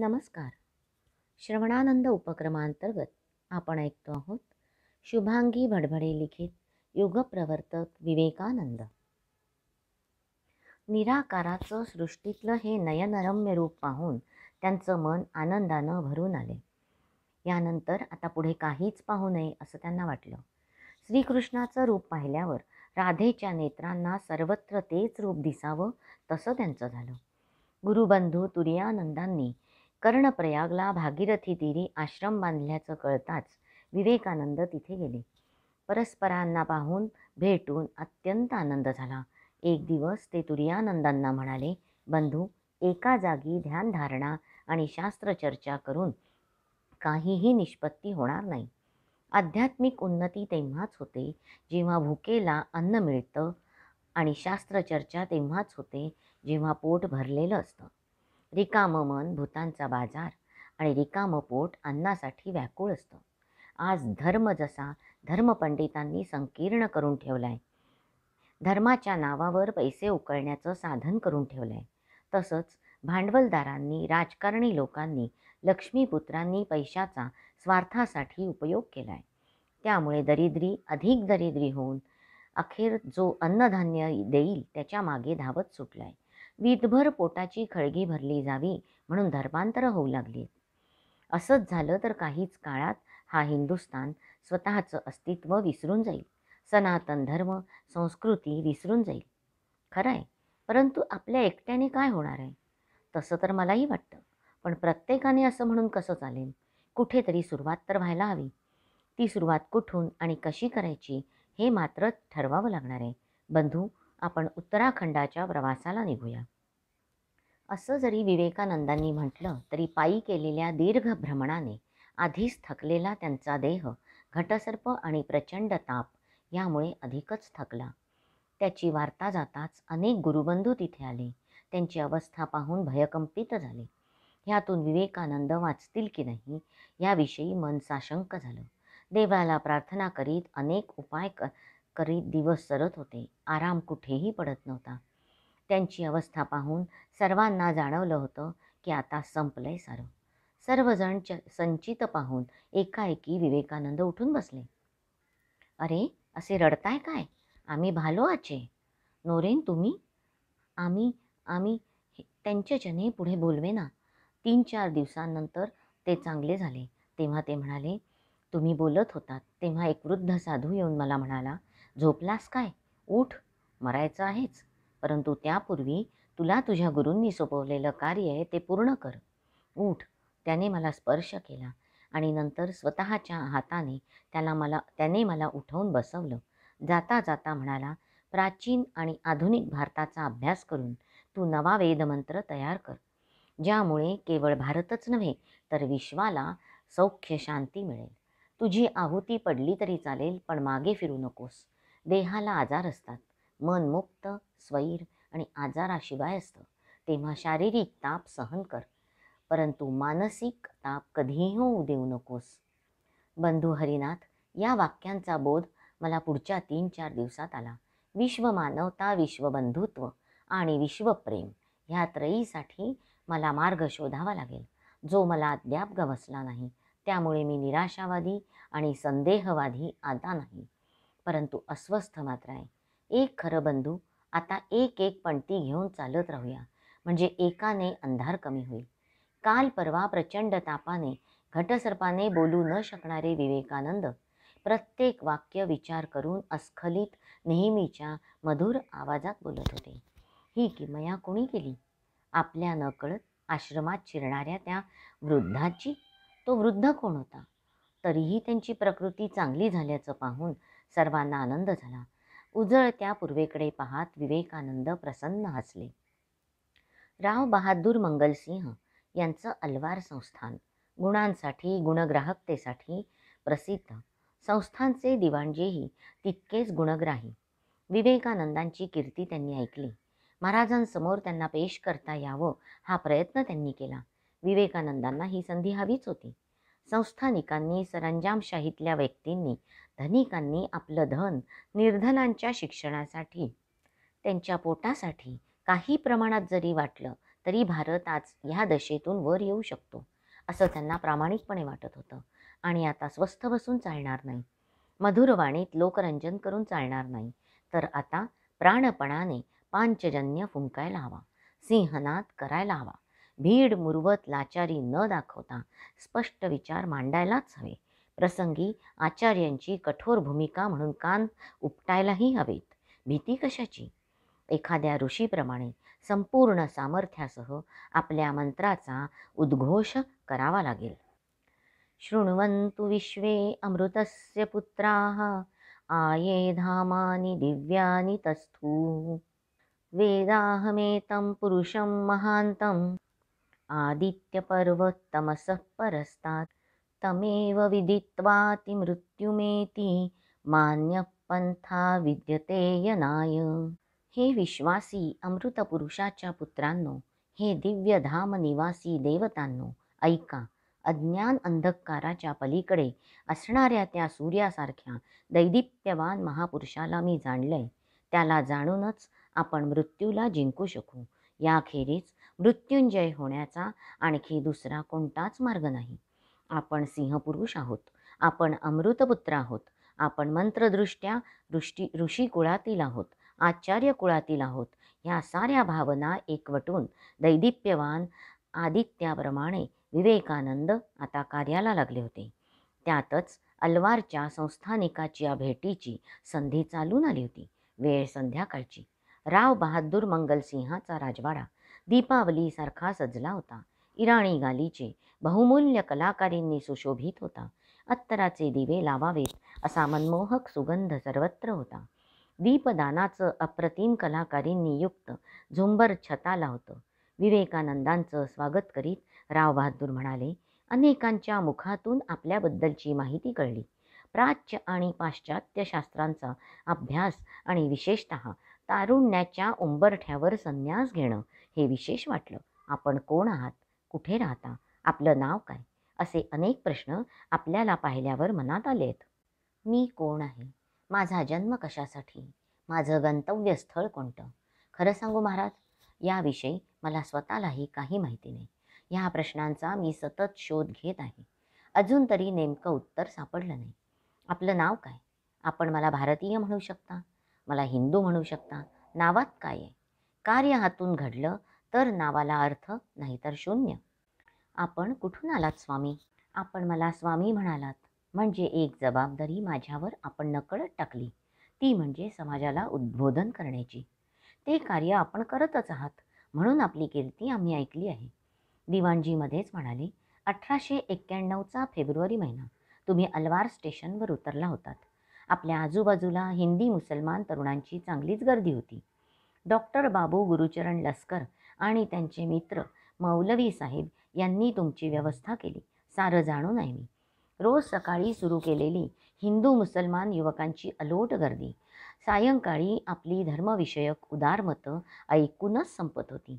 नमस्कार श्रवणानंद उपक्रमांतर्गत आपण ऐकतो आहोत शुभांगी भडभडे लिखित युगप्रवर्तक विवेकानंद निराकाराचं सृष्टीतलं हे नयनरम्य रूप पाहून त्यांचं मन आनंदानं भरून आले यानंतर आता पुढे काहीच पाहू नये असं त्यांना वाटलं श्रीकृष्णाचं रूप पाहिल्यावर राधेच्या नेत्रांना सर्वत्र तेच रूप दिसावं तसं त्यांचं झालं गुरुबंधू तुर्यानंदांनी कर्णप्रयागला भागीरथी देवी आश्रम बांधल्याचं कळताच विवेकानंद तिथे गेले परस्परांना पाहून भेटून अत्यंत आनंद झाला एक दिवस ते तुर्यानंदांना म्हणाले बंधू एका जागी ध्यानधारणा आणि शास्त्र चर्चा करून काहीही निष्पत्ती होणार नाही आध्यात्मिक उन्नती तेव्हाच होते जेव्हा भुकेला अन्न मिळतं आणि शास्त्रचर्चा तेव्हाच होते जेव्हा पोट भरलेलं असतं रिकाम मन भूतांचा बाजार आणि रिकाम पोट अन्नासाठी व्याकुळ असतं आज धर्म जसा धर्मपंडितांनी संकीर्ण करून ठेवला आहे धर्माच्या नावावर पैसे उकळण्याचं साधन करून ठेवलं आहे तसंच भांडवलदारांनी राजकारणी लोकांनी लक्ष्मीपुत्रांनी पैशाचा स्वार्थासाठी उपयोग केला आहे त्यामुळे दरिद्री अधिक दरिद्री होऊन अखेर जो अन्नधान्य देईल त्याच्या मागे धावत सुटला आहे वीतभर पोटाची खळगी भरली जावी म्हणून धर्मांतर होऊ लागली असंच झालं तर काहीच काळात हा हिंदुस्तान स्वतःचं अस्तित्व विसरून जाईल सनातन धर्म संस्कृती विसरून जाईल खरं आहे परंतु आपल्या एकट्याने काय होणार आहे तसं तर मलाही वाटतं पण प्रत्येकाने असं म्हणून कसं चालेल कुठेतरी सुरुवात तर व्हायला हवी ती सुरुवात कुठून आणि कशी करायची हे मात्र ठरवावं लागणार आहे बंधू आपण उत्तराखंडाच्या प्रवासाला निघूया असं जरी विवेकानंदांनी म्हटलं तरी पायी केलेल्या दीर्घ भ्रमणाने आधीच थकलेला त्यांचा देह घटसर्प आणि प्रचंड ताप यामुळे अधिकच थकला त्याची वार्ता जाताच अनेक गुरुबंधू तिथे आले त्यांची अवस्था पाहून भयकंपित झाले ह्यातून विवेकानंद वाचतील की नाही याविषयी मन साशंक झालं देवाला प्रार्थना करीत अनेक उपाय करीत दिवस सरत होते आराम कुठेही पडत नव्हता त्यांची अवस्था पाहून सर्वांना जाणवलं होतं की आता संपलंय सारं सर्वजण च संचित पाहून एकाएकी विवेकानंद उठून बसले अरे असे रडताय काय आम्ही भालो आचे नोरेन तुम्ही आम्ही आम्ही त्यांच्या जने पुढे बोलवे ना तीन चार दिवसांनंतर ते चांगले झाले तेव्हा ते म्हणाले तुम्ही बोलत होतात तेव्हा एक वृद्ध साधू येऊन मला म्हणाला झोपलास काय उठ मरायचं आहेच परंतु त्यापूर्वी तुला तुझ्या गुरूंनी सोपवलेलं कार्य आहे ते पूर्ण कर उठ त्याने मला स्पर्श केला आणि नंतर स्वतःच्या हाताने त्याला मला त्याने मला उठवून बसवलं जाता जाता म्हणाला प्राचीन आणि आधुनिक भारताचा अभ्यास करून तू नवा वेदमंत्र तयार कर ज्यामुळे केवळ भारतच नव्हे तर विश्वाला सौख्य शांती मिळेल तुझी आहुती पडली तरी चालेल पण मागे फिरू नकोस देहाला आजार असतात मन मुक्त स्वैर आणि आजाराशिवाय असतं तेव्हा शारीरिक ताप सहन कर परंतु मानसिक ताप कधीही होऊ देऊ नकोस बंधू हरिनाथ या वाक्यांचा बोध मला पुढच्या तीन चार दिवसात आला विश्व विश्व विश्वबंधुत्व आणि विश्वप्रेम ह्या त्रयीसाठी मला मार्ग शोधावा लागेल जो मला अद्याप गवसला नाही त्यामुळे मी निराशावादी आणि संदेहवादी आता नाही परंतु अस्वस्थ मात्र आहे एक खरं बंधू आता एक एक पणती घेऊन चालत राहूया म्हणजे एकाने अंधार कमी होईल काल परवा प्रचंड तापाने घटसर्पाने बोलू न शकणारे विवेकानंद प्रत्येक वाक्य विचार करून अस्खलित नेहमीच्या मधुर आवाजात बोलत होते ही किमया कोणी केली आपल्या नकळत आश्रमात शिरणाऱ्या त्या वृद्धाची तो वृद्ध कोण होता तरीही त्यांची प्रकृती चांगली झाल्याचं पाहून सर्वांना आनंद झाला उजळत्या पूर्वेकडे पाहत विवेकानंद प्रसन्न हसले राव बहादूर मंगलसिंह यांचं अलवार संस्थान गुणांसाठी गुणग्राहकतेसाठी प्रसिद्ध संस्थांचे दिवाणजेही तितकेच गुणग्राही विवेकानंदांची कीर्ती त्यांनी ऐकली महाराजांसमोर त्यांना पेश करता यावं हा प्रयत्न त्यांनी केला विवेकानंदांना ही संधी हवीच होती संस्थानिकांनी सरंजामशाहीतल्या व्यक्तींनी धनिकांनी आपलं धन निर्धनांच्या शिक्षणासाठी त्यांच्या पोटासाठी काही प्रमाणात जरी वाटलं तरी भारत आज ह्या दशेतून वर येऊ शकतो असं त्यांना प्रामाणिकपणे वाटत होतं आणि आता स्वस्थ बसून चालणार नाही मधुरवाणीत लोकरंजन करून चालणार नाही तर आता प्राणपणाने पांचजन्य फुंकायला हवा सिंहनाद करायला हवा भीड मुरवत लाचारी न दाखवता स्पष्ट विचार मांडायलाच हवे प्रसंगी आचार्यांची कठोर भूमिका म्हणून कान उपटायलाही हवेत भीती कशाची एखाद्या ऋषीप्रमाणे संपूर्ण सामर्थ्यासह आपल्या मंत्राचा उद्घोष करावा लागेल शृण्वन्तु विश्वे अमृतस्य पुत्राः आये धामानि दिव्यानि तस्थू वेदाहमेतं पुरुषं महान्तं आदित्यपर्वतमसः तमसः परस्तात् तमेव विदित्वाति मृत्युमेती मान्यपंथा विद्यते यनाय हे विश्वासी अमृतपुरुषाच्या पुत्रांनो हे दिव्यधाम निवासी देवतांनो ऐका अज्ञान अंधकाराच्या पलीकडे असणाऱ्या त्या सूर्यासारख्या दैदिप्यवान महापुरुषाला मी जाणलंय त्याला जाणूनच आपण मृत्यूला जिंकू शकू याखेरीज मृत्युंजय होण्याचा आणखी दुसरा कोणताच मार्ग नाही आपण सिंहपुरुष आहोत आपण अमृतपुत्र आहोत आपण मंत्रदृष्ट्या दृष्टी ऋषी कुळातील आहोत आचार्य कुळातील आहोत ह्या साऱ्या भावना एकवटून दैदिप्यवान आदित्याप्रमाणे विवेकानंद आता कार्याला लागले होते त्यातच अलवारच्या संस्थानिकाच्या भेटीची संधी चालून आली होती वेळ संध्याकाळची राव बहादूर मंगलसिंहाचा राजवाडा दीपावलीसारखा सजला होता इराणी गालीचे बहुमूल्य कलाकारींनी सुशोभित होता अत्तराचे दिवे लावावेत असा मनमोहक सुगंध सर्वत्र होता दीपदानाचं अप्रतिम कलाकारींनी युक्त झुंबर छताला होतं विवेकानंदांचं स्वागत करीत रावबहादूर म्हणाले अनेकांच्या मुखातून आपल्याबद्दलची माहिती कळली प्राच्य आणि पाश्चात्य शास्त्रांचा अभ्यास आणि विशेषत तारुण्याच्या उंबरठ्यावर संन्यास घेणं हे विशेष वाटलं आपण कोण आहात कुठे राहता आपलं नाव काय असे अनेक प्रश्न आपल्याला पाहिल्यावर मनात आलेत मी कोण आहे माझा जन्म कशासाठी माझं गंतव्य स्थळ कोणतं खरं सांगू महाराज याविषयी मला स्वतःलाही काही माहिती नाही ह्या प्रश्नांचा मी सतत शोध घेत आहे अजून तरी नेमकं उत्तर सापडलं नाही आपलं नाव काय आपण मला भारतीय म्हणू शकता मला हिंदू म्हणू शकता नावात काय आहे कार्य हातून घडलं तर नावाला अर्थ नाहीतर शून्य आपण कुठून आलात स्वामी आपण मला स्वामी म्हणालात म्हणजे एक जबाबदारी माझ्यावर आपण नकळत टाकली ती म्हणजे समाजाला उद्बोधन करण्याची ते कार्य आपण करतच आहात म्हणून आपली कीर्ती आम्ही ऐकली आहे दिवाणजीमध्येच म्हणाले अठराशे एक्क्याण्णवचा फेब्रुवारी महिना तुम्ही अलवार स्टेशनवर उतरला होतात आपल्या आजूबाजूला हिंदी मुसलमान तरुणांची चांगलीच गर्दी होती डॉक्टर बाबू गुरुचरण लस्कर आणि त्यांचे मित्र मौलवी साहेब यांनी तुमची व्यवस्था केली सारं जाणून आहे मी रोज सकाळी सुरू केलेली हिंदू मुसलमान युवकांची अलोट गर्दी सायंकाळी आपली धर्मविषयक उदारमतं ऐकूनच संपत होती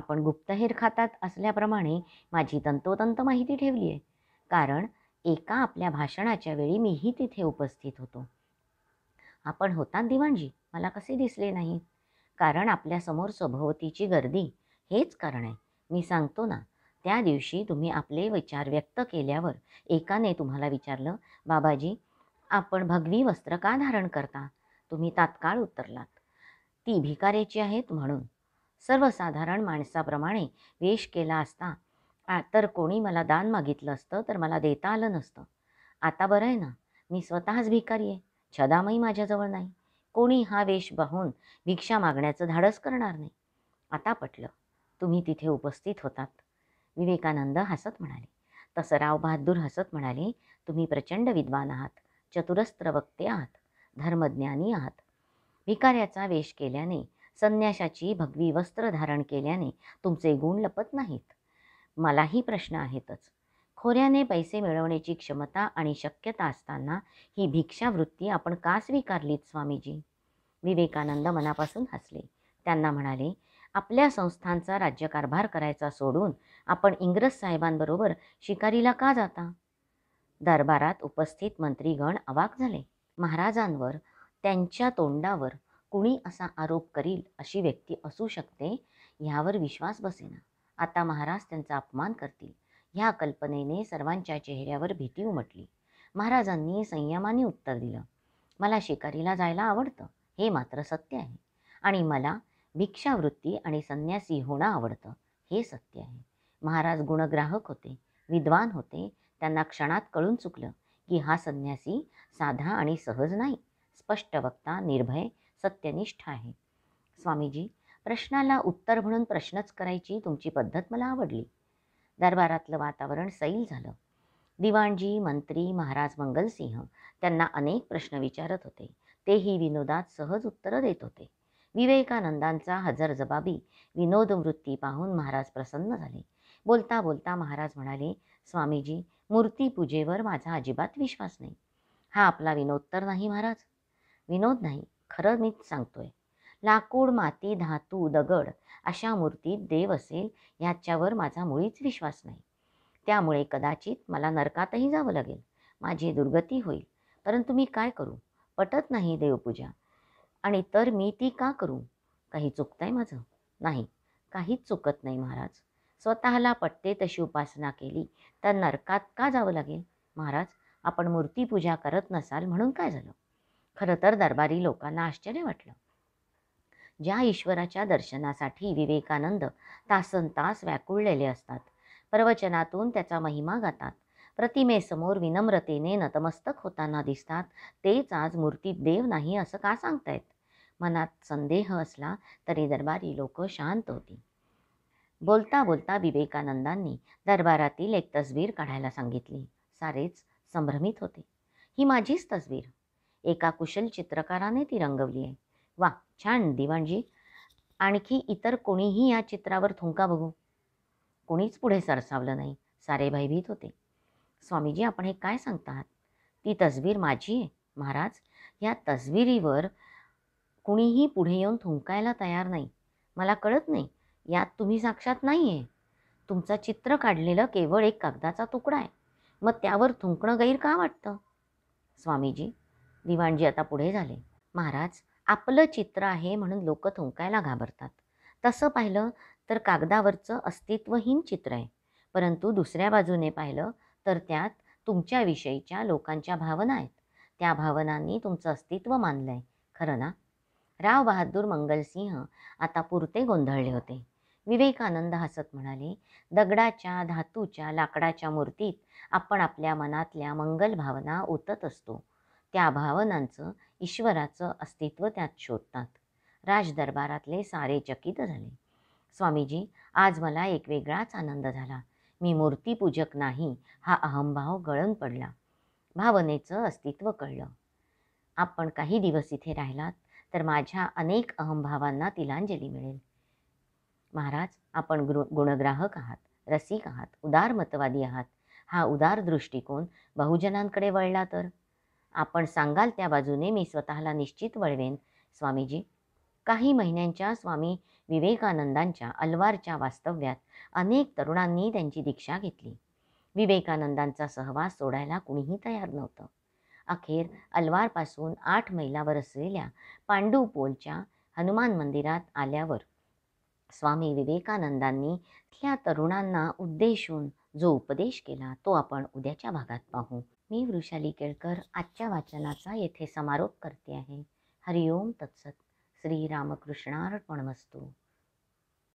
आपण गुप्तहेर खातात असल्याप्रमाणे माझी तंतोतंत माहिती ठेवली आहे कारण एका आपल्या भाषणाच्या वेळी मीही तिथे उपस्थित होतो आपण होतात दिवाणजी मला कसे दिसले नाही कारण आपल्यासमोर सभोवतीची गर्दी हेच कारण आहे मी सांगतो ना त्या दिवशी तुम्ही आपले विचार व्यक्त केल्यावर एकाने तुम्हाला विचारलं बाबाजी आपण भगवी वस्त्र का धारण करता तुम्ही तात्काळ उतरलात ती भिकाऱ्याची आहेत म्हणून सर्वसाधारण माणसाप्रमाणे वेश केला असता तर कोणी मला दान मागितलं असतं तर मला देता आलं नसतं आता बरं आहे ना मी स्वतःच भिकारी आहे छदामही माझ्याजवळ नाही कोणी हा वेश पाहून भिक्षा मागण्याचं धाडस करणार नाही आता पटलं तुम्ही तिथे उपस्थित होतात विवेकानंद हसत म्हणाले तसं राव बहादूर हसत म्हणाले तुम्ही प्रचंड विद्वान आहात चतुरस्त्र वक्ते आहात धर्मज्ञानी आहात भिकाऱ्याचा वेश केल्याने संन्याशाची भगवी वस्त्र धारण केल्याने तुमचे गुण लपत नाहीत मलाही प्रश्न आहेतच खोऱ्याने पैसे मिळवण्याची क्षमता आणि शक्यता असताना ही भिक्षावृत्ती आपण का स्वीकारलीत स्वामीजी विवेकानंद मनापासून हसले त्यांना म्हणाले आपल्या संस्थांचा राज्यकारभार करायचा सोडून आपण इंग्रज साहेबांबरोबर शिकारीला का जाता दरबारात उपस्थित मंत्रीगण अवाक झाले महाराजांवर त्यांच्या तोंडावर कुणी असा आरोप करील अशी व्यक्ती असू शकते ह्यावर विश्वास बसेना आता महाराज त्यांचा अपमान करतील ह्या कल्पनेने सर्वांच्या चेहऱ्यावर भीती उमटली महाराजांनी संयमाने उत्तर दिलं मला शिकारीला जायला आवडतं हे मात्र सत्य आहे आणि मला भिक्षावृत्ती आणि संन्यासी होणं आवडतं हे सत्य आहे महाराज गुणग्राहक होते विद्वान होते त्यांना क्षणात कळून चुकलं की हा संन्यासी साधा आणि सहज नाही स्पष्ट वक्ता निर्भय सत्यनिष्ठ आहे स्वामीजी प्रश्नाला उत्तर म्हणून प्रश्नच करायची तुमची पद्धत मला आवडली दरबारातलं वातावरण सैल झालं दिवाणजी मंत्री महाराज मंगलसिंह त्यांना अनेक प्रश्न विचारत होते तेही विनोदात सहज उत्तरं देत होते विवेकानंदांचा हजर जबाबी विनोदवृत्ती पाहून महाराज प्रसन्न झाले बोलता बोलता महाराज म्हणाले स्वामीजी मूर्तीपूजेवर माझा अजिबात विश्वास नाही हा आपला विनोद तर नाही महाराज विनोद नाही खरं मीच सांगतोय लाकूड माती धातू दगड अशा मूर्तीत देव असेल याच्यावर माझा मुळीच विश्वास नाही त्यामुळे कदाचित मला नरकातही जावं लागेल माझी दुर्गती होईल परंतु मी काय करू पटत नाही देवपूजा आणि तर मी ती का करू काही आहे माझं नाही काहीच चुकत नाही महाराज स्वतःला पटते तशी उपासना केली तर नरकात का जावं लागेल महाराज आपण मूर्तीपूजा करत नसाल म्हणून काय झालं खरं तर दरबारी लोकांना आश्चर्य वाटलं ज्या ईश्वराच्या दर्शनासाठी विवेकानंद तासन तास व्याकुळलेले असतात प्रवचनातून त्याचा महिमा गातात प्रतिमेसमोर विनम्रतेने नतमस्तक होताना दिसतात तेच आज मूर्तीत देव नाही असं का सांगतायत मनात संदेह असला तरी दरबारी लोक शांत होती बोलता बोलता विवेकानंदांनी दरबारातील एक तस्वीर काढायला सांगितली सारेच संभ्रमित होते ही माझीच तस्वीर एका कुशल चित्रकाराने ती रंगवली आहे वा छान दिवाणजी आणखी इतर कोणीही या चित्रावर थुंका बघू कोणीच पुढे सरसावलं नाही सारे भयभीत होते स्वामीजी आपण हे काय सांगता आहात ती तस्वीर माझी आहे महाराज या तस्वीरीवर कुणीही पुढे येऊन थुंकायला तयार नाही मला कळत नाही यात तुम्ही साक्षात नाही आहे तुमचं चित्र काढलेलं केवळ एक कागदाचा तुकडा आहे मग त्यावर थुंकणं गैर का वाटतं स्वामीजी दिवाणजी आता पुढे झाले महाराज आपलं चित्र आहे म्हणून लोक थुंकायला घाबरतात तसं पाहिलं तर कागदावरचं अस्तित्वहीन चित्र आहे परंतु दुसऱ्या बाजूने पाहिलं तर त्यात तुमच्याविषयीच्या लोकांच्या भावना आहेत त्या भावनांनी तुमचं अस्तित्व मानलं आहे खरं ना राव बहादूर मंगलसिंह आता पुरते गोंधळले होते विवेकानंद हसत म्हणाले दगडाच्या धातूच्या लाकडाच्या मूर्तीत आपण आपल्या मनातल्या मंगल भावना ओतत असतो त्या भावनांचं ईश्वराचं अस्तित्व त्यात शोधतात राजदरबारातले सारे चकित झाले स्वामीजी आज मला एक वेगळाच आनंद झाला मी मूर्तीपूजक नाही हा अहंभाव गळून पडला भावनेचं अस्तित्व कळलं आपण काही दिवस इथे राहिलात तर माझ्या अनेक अहमभावांना तिलांजली मिळेल महाराज आपण गृ गुणग्राहक आहात रसिक आहात उदारमतवादी आहात हा उदार दृष्टिकोन बहुजनांकडे वळला तर आपण सांगाल त्या बाजूने मी स्वतःला निश्चित वळवेन स्वामीजी काही महिन्यांच्या स्वामी विवेकानंदांच्या अलवारच्या वास्तव्यात अनेक तरुणांनी त्यांची दीक्षा घेतली विवेकानंदांचा सहवास सोडायला कुणीही तयार नव्हतं अखेर अलवारपासून आठ मैलावर असलेल्या पांडू पोलच्या हनुमान मंदिरात आल्यावर स्वामी विवेकानंदांनी त्या तरुणांना उद्देशून जो उपदेश केला तो आपण उद्याच्या भागात पाहू मी वृषाली केळकर आजच्या वाचनाचा येथे समारोप करते आहे हरिओम तत्सत श्री रामकृष्णार्पण वस्तू